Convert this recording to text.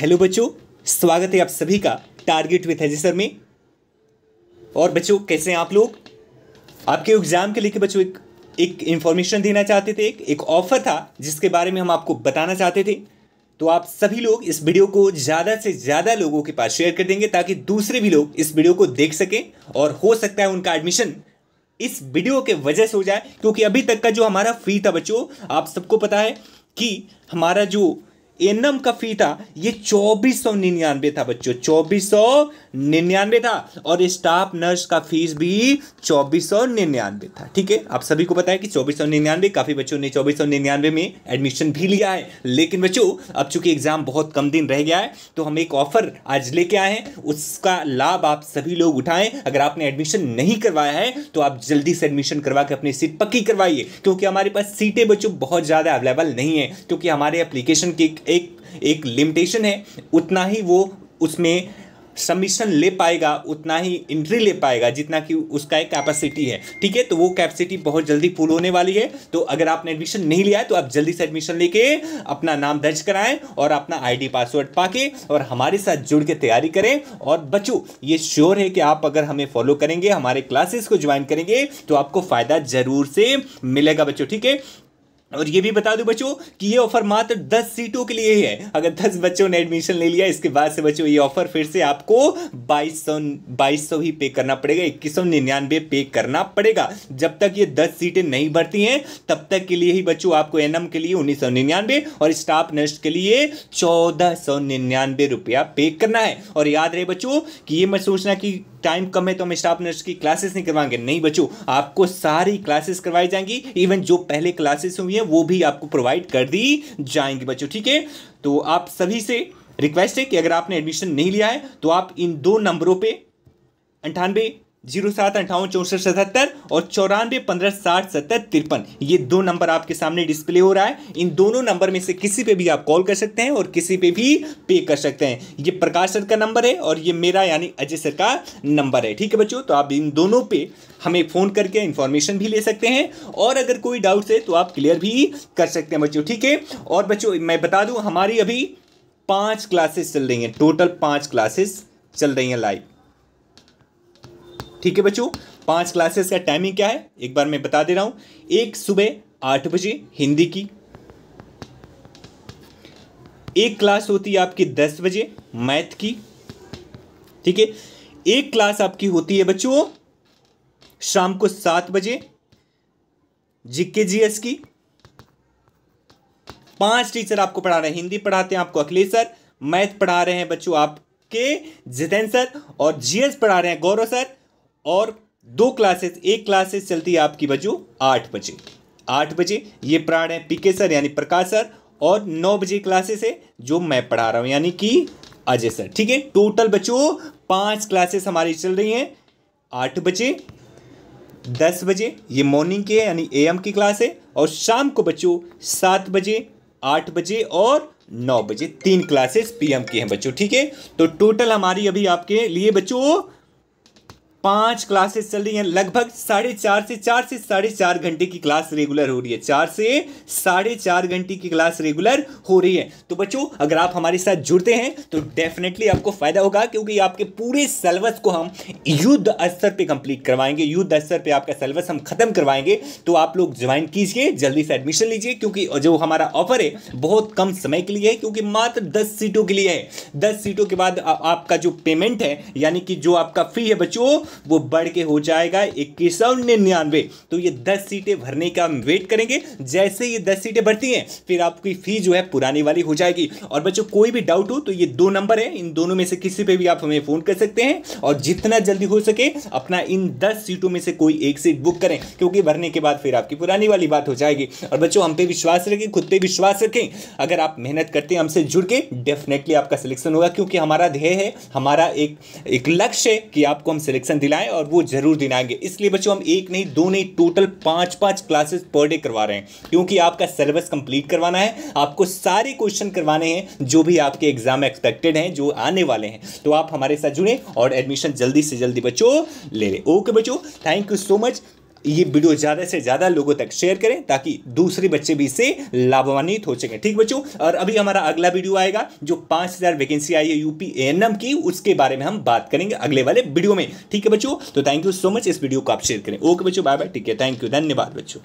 hello बच्चों स्वागत है आप सभी का टारगेट विथ सर में और बच्चों कैसे हैं आप लोग आपके एग्ज़ाम के लेके बच्चों एक एक इन्फॉर्मेशन देना चाहते थे एक, एक ऑफ़र था जिसके बारे में हम आपको बताना चाहते थे तो आप सभी लोग इस वीडियो को ज़्यादा से ज़्यादा लोगों के पास शेयर कर देंगे ताकि दूसरे भी लोग इस वीडियो को देख सकें और हो सकता है उनका एडमिशन इस वीडियो के वजह से हो जाए क्योंकि अभी तक का जो हमारा फ्री था बच्चों आप सबको पता है कि हमारा जो एनम का फी था ये चौबीस सौ निन्यानवे था बच्चों चौबीस सौ निन्यानवे था और स्टाफ नर्स का फीस भी चौबीस सौ निन्यानवे था ठीक है आप सभी को पता है कि चौबीस सौ निन्यानवे काफ़ी बच्चों ने चौबीस सौ निन्यानवे में एडमिशन भी लिया है लेकिन बच्चों अब चूंकि एग्ज़ाम बहुत कम दिन रह गया है तो हम एक ऑफर आज लेके आए हैं उसका लाभ आप सभी लोग उठाएं अगर आपने एडमिशन नहीं करवाया है तो आप जल्दी से एडमिशन करवा के अपनी सीट पक्की करवाइए क्योंकि हमारे पास सीटें बच्चों बहुत ज़्यादा अवेलेबल नहीं है क्योंकि हमारे एप्लीकेशन की एक एक लिमिटेशन है उतना ही वो उसमें सबमिशन ले पाएगा उतना ही इंट्री ले पाएगा जितना कि उसका एक कैपेसिटी है ठीक है तो वो कैपेसिटी बहुत जल्दी फुल होने वाली है तो अगर आपने एडमिशन नहीं लिया है तो आप जल्दी से एडमिशन लेके अपना नाम दर्ज कराएं और अपना आईडी पासवर्ड पाके और हमारे साथ जुड़ के तैयारी करें और बच्चों ये श्योर है कि आप अगर हमें फॉलो करेंगे हमारे क्लासेस को ज्वाइन करेंगे तो आपको फ़ायदा ज़रूर से मिलेगा बच्चों ठीक है और ये भी बता दूं बच्चों कि ये ऑफर मात्र 10 सीटों के लिए ही है अगर 10 बच्चों ने एडमिशन ले लिया इसके बाद से बच्चों ये ऑफर फिर से आपको 2200 2200 ही पे करना पड़ेगा इक्कीस सौ निन्यानवे पे करना पड़ेगा जब तक ये 10 सीटें नहीं भरती हैं तब तक के लिए ही बच्चों आपको एनएम के लिए उन्नीस सौ निन्यानवे और स्टाफ नर्स के लिए चौदह सौ निन्यानवे रुपया पे करना है और याद रहे बच्चों की ये मैं सोचना की टाइम कम है तो हम स्टाफ नर्स की क्लासेस नहीं करवाएंगे नहीं बच्चों आपको सारी क्लासेस करवाई जाएंगी इवन जो पहले क्लासेस हुई हैं वो भी आपको प्रोवाइड कर दी जाएंगी बच्चों ठीक है तो आप सभी से रिक्वेस्ट है कि अगर आपने एडमिशन नहीं लिया है तो आप इन दो नंबरों पर अंठानवे जीरो सात अंठावन चौंसठ सतहत्तर और चौरानवे पंद्रह साठ सत्तर तिरपन ये दो नंबर आपके सामने डिस्प्ले हो रहा है इन दोनों नंबर में से किसी पे भी आप कॉल कर सकते हैं और किसी पे भी पे कर सकते हैं ये प्रकाश सर का नंबर है और ये मेरा यानी अजय सर का नंबर है ठीक है बच्चों तो आप इन दोनों पे हमें फ़ोन करके इन्फॉर्मेशन भी ले सकते हैं और अगर कोई डाउट्स है तो आप क्लियर भी कर सकते हैं बच्चों ठीक है और बच्चों मैं बता दूँ हमारी अभी पाँच क्लासेस चल रही हैं टोटल पाँच क्लासेस चल रही हैं लाइव ठीक है बच्चों पांच क्लासेस का टाइमिंग क्या है एक बार मैं बता दे रहा हूं एक सुबह आठ बजे हिंदी की एक क्लास होती है आपकी दस बजे मैथ की ठीक है एक क्लास आपकी होती है बच्चों शाम को सात बजे जीके जीएस की पांच टीचर आपको पढ़ा रहे हैं हिंदी पढ़ाते हैं आपको अखिलेश सर मैथ पढ़ा रहे हैं बच्चों आपके जितेंद्र सर और जीएस पढ़ा रहे हैं गौरव सर और दो क्लासेस एक क्लासेस चलती है आपकी बजू आठ बजे आठ बजे ये प्राण है पीके सर यानी प्रकाश सर और नौ बजे क्लासेस है जो मैं पढ़ा रहा हूँ यानी कि अजय सर ठीक है टोटल बच्चों पांच क्लासेस हमारी चल रही हैं आठ बजे दस बजे ये मॉर्निंग की है यानी एएम की क्लास है और शाम को बच्चों सात बजे आठ बजे और नौ बजे तीन क्लासेस पीएम की हैं बच्चों ठीक है तो टोटल हमारी अभी आपके लिए बच्चों पांच क्लासेस चल रही हैं लगभग साढ़े चार से चार से साढ़े चार घंटे की क्लास रेगुलर हो रही है चार से साढ़े चार घंटे की क्लास रेगुलर हो रही है तो बच्चों अगर आप हमारे साथ जुड़ते हैं तो डेफिनेटली आपको फायदा होगा क्योंकि आपके पूरे सेलेबस को हम युद्ध स्तर पे कंप्लीट करवाएंगे युद्ध स्तर पे आपका सेलेबस हम खत्म करवाएंगे तो आप लोग ज्वाइन कीजिए जल्दी से एडमिशन लीजिए क्योंकि जो हमारा ऑफर है बहुत कम समय के लिए है क्योंकि मात्र दस सीटों के लिए है दस सीटों के बाद आपका जो पेमेंट है यानी कि जो आपका फी है बच्चों वो बढ़ के हो जाएगा इक्कीस सौ निन्यानवे तो ये दस सीटें भरने का हम वेट करेंगे जैसे ये दस सीटें भरती हैं फिर आपकी फ़ी जो है पुरानी वाली हो जाएगी और बच्चों कोई भी डाउट हो तो ये दो नंबर है इन दोनों में से किसी पर भी आप हमें फ़ोन कर सकते हैं और जितना जल्दी हो सके अपना इन दस सीटों में से कोई एक सीट बुक करें क्योंकि भरने के बाद फिर आपकी पुरानी वाली बात हो जाएगी और बच्चों हम पे विश्वास रखें खुद पे विश्वास रखें अगर आप मेहनत करते हैं हमसे जुड़ के डेफिनेटली आपका सिलेक्शन होगा क्योंकि हमारा ध्येय है हमारा एक एक लक्ष्य है कि आपको हम सिलेक्शन सॉल्यूशन दिलाएं और वो जरूर दिलाएंगे इसलिए बच्चों हम एक नहीं दो नहीं टोटल पांच पांच क्लासेस पर डे करवा रहे हैं क्योंकि आपका सिलेबस कंप्लीट करवाना है आपको सारे क्वेश्चन करवाने हैं जो भी आपके एग्जाम एक्सपेक्टेड हैं जो आने वाले हैं तो आप हमारे साथ जुड़ें और एडमिशन जल्दी से जल्दी बच्चों ले लें ओके बच्चों थैंक यू सो मच ये वीडियो ज़्यादा से ज़्यादा लोगों तक शेयर करें ताकि दूसरे बच्चे भी इससे लाभान्वित हो सके ठीक बच्चों और अभी हमारा अगला वीडियो आएगा जो पांच हज़ार वैकेंसी आई है यूपी एएनएम की उसके बारे में हम बात करेंगे अगले वाले वीडियो में ठीक है बच्चों तो थैंक यू सो मच इस वीडियो को आप शेयर करें ओके बच्चों बाय बाय ठीक है थैंक यू धन्यवाद बच्चों